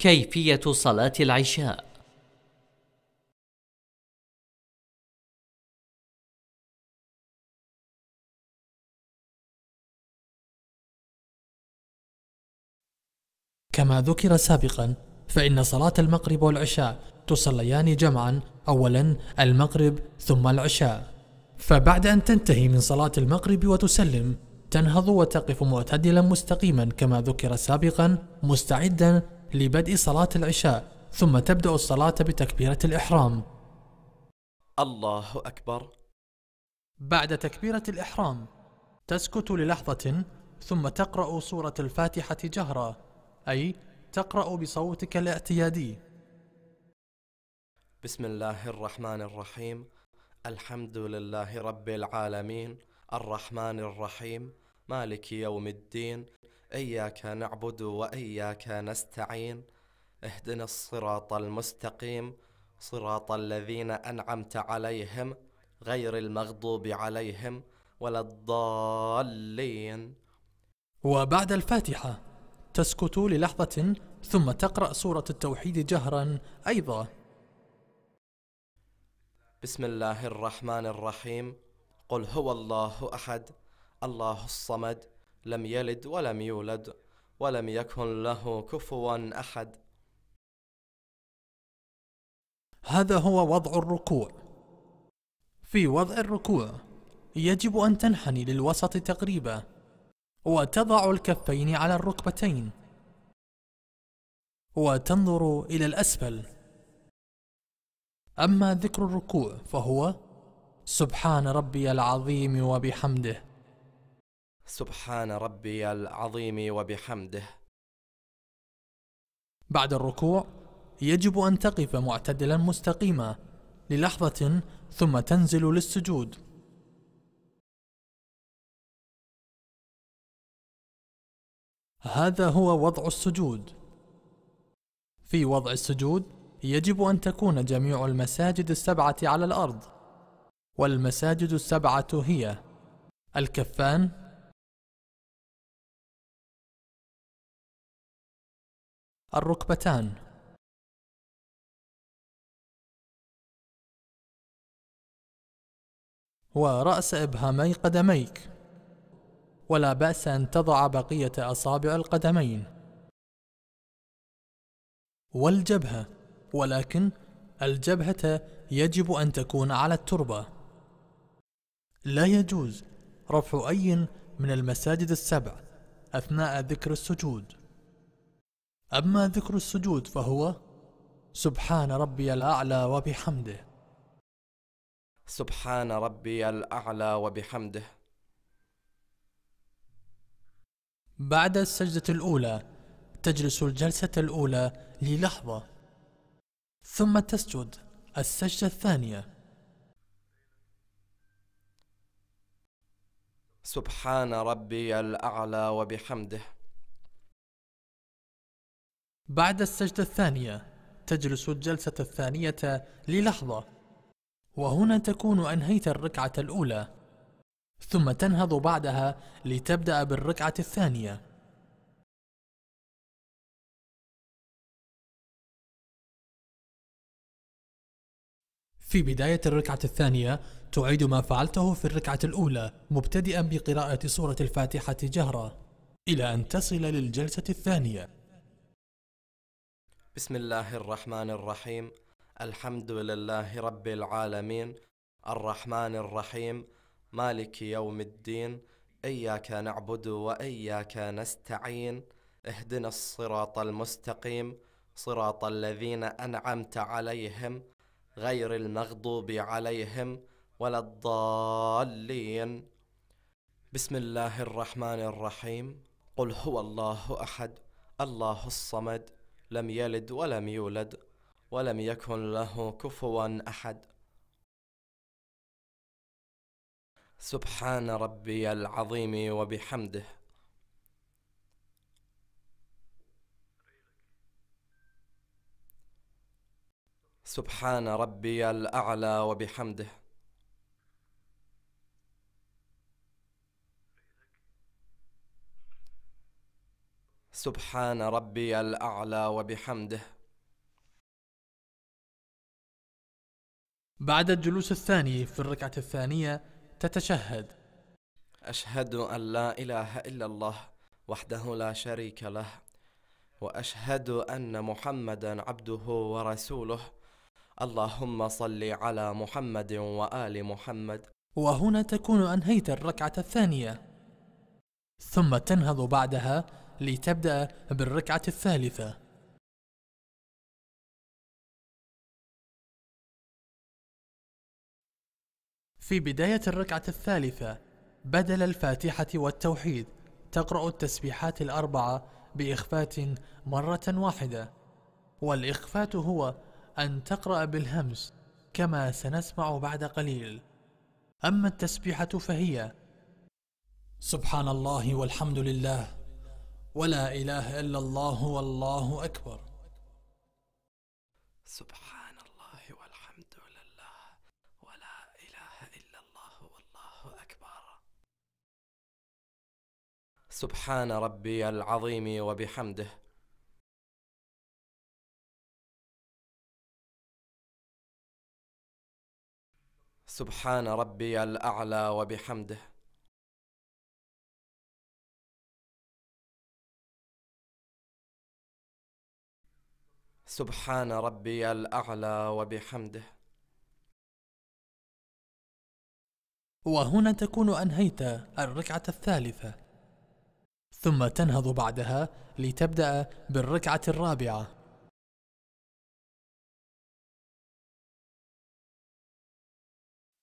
كيفية صلاة العشاء كما ذكر سابقا فإن صلاة المغرب والعشاء تصليان جمعا أولا المغرب ثم العشاء فبعد أن تنتهي من صلاة المغرب وتسلم تنهض وتقف معتدلا مستقيما كما ذكر سابقا مستعدا لبدء صلاة العشاء ثم تبدأ الصلاة بتكبيرة الإحرام الله أكبر بعد تكبيرة الإحرام تسكت للحظة ثم تقرأ سورة الفاتحة جهرا أي تقرأ بصوتك الاعتيادي بسم الله الرحمن الرحيم الحمد لله رب العالمين الرحمن الرحيم مالك يوم الدين إياك نعبد وإياك نستعين اهدنا الصراط المستقيم صراط الذين أنعمت عليهم غير المغضوب عليهم ولا الضالين وبعد الفاتحة تسكت للحظة ثم تقرأ سورة التوحيد جهرا أيضا بسم الله الرحمن الرحيم قل هو الله أحد الله الصمد لم يلد ولم يولد ولم يكن له كفوا أحد هذا هو وضع الركوع في وضع الركوع يجب أن تنحني للوسط تقريبا وتضع الكفين على الركبتين وتنظر إلى الأسفل أما ذكر الركوع فهو سبحان ربي العظيم وبحمده سبحان ربي العظيم وبحمده بعد الركوع يجب أن تقف معتدلا مستقيما للحظة ثم تنزل للسجود هذا هو وضع السجود في وضع السجود يجب أن تكون جميع المساجد السبعة على الأرض والمساجد السبعة هي الكفان الركبتان ورأس إبهامي قدميك ولا بأس أن تضع بقية أصابع القدمين والجبهة ولكن الجبهة يجب أن تكون على التربة لا يجوز رفع أي من المساجد السبع أثناء ذكر السجود أما ذكر السجود فهو سبحان ربي الأعلى وبحمده سبحان ربي الأعلى وبحمده بعد السجدة الأولى تجلس الجلسة الأولى للحظة ثم تسجد السجدة الثانية سبحان ربي الأعلى وبحمده بعد السجدة الثانية تجلس الجلسة الثانية للحظة وهنا تكون أنهيت الركعة الأولى ثم تنهض بعدها لتبدأ بالركعة الثانية في بداية الركعة الثانية تعيد ما فعلته في الركعة الأولى مبتدئا بقراءة سورة الفاتحة جهرا إلى أن تصل للجلسة الثانية بسم الله الرحمن الرحيم الحمد لله رب العالمين الرحمن الرحيم مالك يوم الدين إياك نعبد وإياك نستعين اهدنا الصراط المستقيم صراط الذين أنعمت عليهم غير المغضوب عليهم ولا الضالين بسم الله الرحمن الرحيم قل هو الله أحد الله الصمد لم يلد ولم يولد ولم يكن له كفوا أحد سبحان ربي العظيم وبحمده سبحان ربي الأعلى وبحمده سبحان ربي الأعلى وبحمده بعد الجلوس الثاني في الركعة الثانية تتشهد أشهد أن لا إله إلا الله وحده لا شريك له وأشهد أن محمدا عبده ورسوله اللهم صل على محمد وآل محمد وهنا تكون أنهيت الركعة الثانية ثم تنهض بعدها لتبدأ بالركعة الثالثة في بداية الركعة الثالثة بدل الفاتحة والتوحيد تقرأ التسبيحات الأربعة بإخفات مرة واحدة والإخفات هو أن تقرأ بالهمس كما سنسمع بعد قليل أما التسبيحة فهي سبحان الله والحمد لله ولا إله إلا الله والله أكبر سبحان الله والحمد لله ولا إله إلا الله والله أكبر سبحان ربي العظيم وبحمده سبحان ربي الأعلى وبحمده سبحان ربي الأعلى وبحمده وهنا تكون أنهيت الركعة الثالثة ثم تنهض بعدها لتبدأ بالركعة الرابعة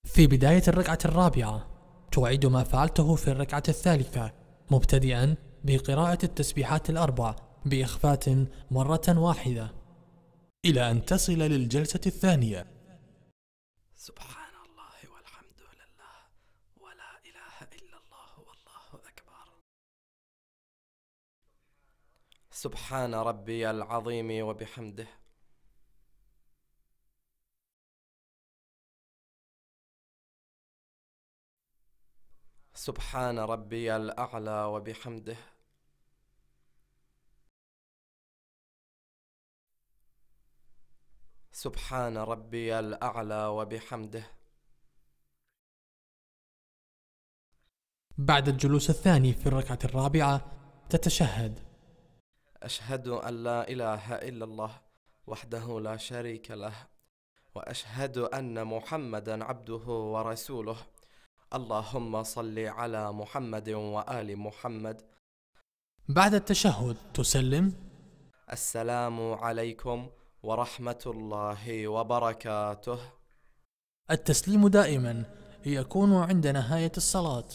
في بداية الركعة الرابعة تعيد ما فعلته في الركعة الثالثة مبتدئا بقراءة التسبيحات الأربع بإخفات مرة واحدة إلى أن تصل للجلسة الثانية سبحان الله والحمد لله ولا إله إلا الله والله أكبر سبحان ربي العظيم وبحمده سبحان ربي الأعلى وبحمده سبحان ربي الأعلى وبحمده بعد الجلوس الثاني في الركعة الرابعة تتشهد أشهد أن لا إله إلا الله وحده لا شريك له وأشهد أن محمدا عبده ورسوله اللهم صل على محمد وآل محمد بعد التشهد تسلم السلام عليكم ورحمه الله وبركاته التسليم دائما يكون عند نهايه الصلاه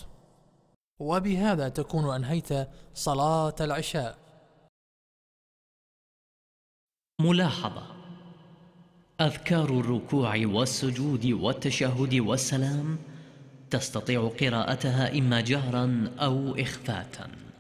وبهذا تكون انهيت صلاه العشاء ملاحظه اذكار الركوع والسجود والتشهد والسلام تستطيع قراءتها اما جهرا او اخفاتا